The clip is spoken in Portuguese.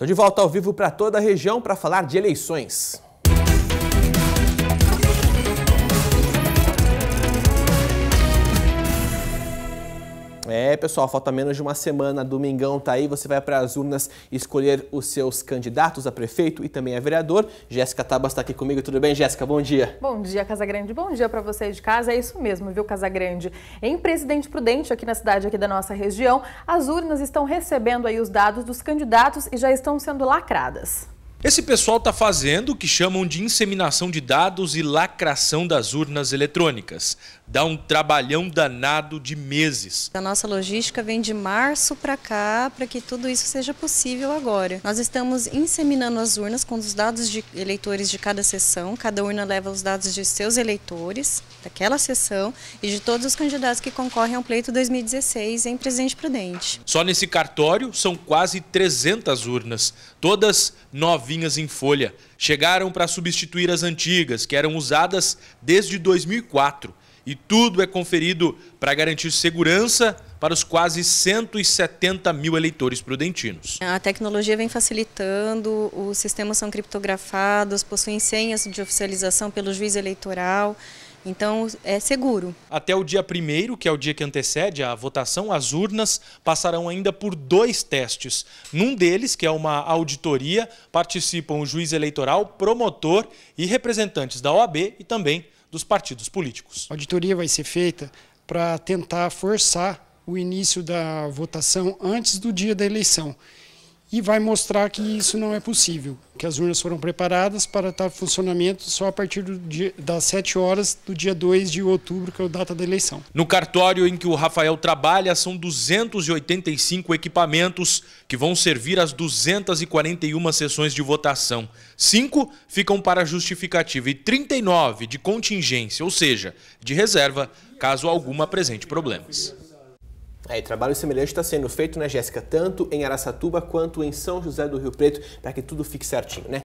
Estou de volta ao vivo para toda a região para falar de eleições. É, pessoal, falta menos de uma semana, domingão tá aí, você vai para as urnas escolher os seus candidatos a prefeito e também a vereador. Jéssica Tabas está aqui comigo, tudo bem, Jéssica? Bom dia. Bom dia, Casa Grande. Bom dia para você de casa. É isso mesmo, viu, Casa Grande. Em Presidente Prudente, aqui na cidade aqui da nossa região, as urnas estão recebendo aí os dados dos candidatos e já estão sendo lacradas. Esse pessoal está fazendo o que chamam de inseminação de dados e lacração das urnas eletrônicas. Dá um trabalhão danado de meses. A nossa logística vem de março para cá para que tudo isso seja possível agora. Nós estamos inseminando as urnas com os dados de eleitores de cada sessão. Cada urna leva os dados de seus eleitores, daquela sessão, e de todos os candidatos que concorrem ao pleito 2016 em Presidente Prudente. Só nesse cartório são quase 300 urnas, todas novas novinhas em folha. Chegaram para substituir as antigas, que eram usadas desde 2004. E tudo é conferido para garantir segurança para os quase 170 mil eleitores prudentinos. A tecnologia vem facilitando, os sistemas são criptografados, possuem senhas de oficialização pelo juiz eleitoral. Então é seguro. Até o dia 1 que é o dia que antecede a votação, as urnas passarão ainda por dois testes. Num deles, que é uma auditoria, participam o juiz eleitoral, promotor e representantes da OAB e também dos partidos políticos. A auditoria vai ser feita para tentar forçar o início da votação antes do dia da eleição e vai mostrar que isso não é possível, que as urnas foram preparadas para estar em funcionamento só a partir dia, das 7 horas do dia 2 de outubro, que é a data da eleição. No cartório em que o Rafael trabalha, são 285 equipamentos que vão servir às 241 sessões de votação. Cinco ficam para justificativa e 39 de contingência, ou seja, de reserva, caso alguma apresente problemas. É, trabalho semelhante está sendo feito, né, Jéssica, tanto em Araçatuba quanto em São José do Rio Preto, para que tudo fique certinho, né?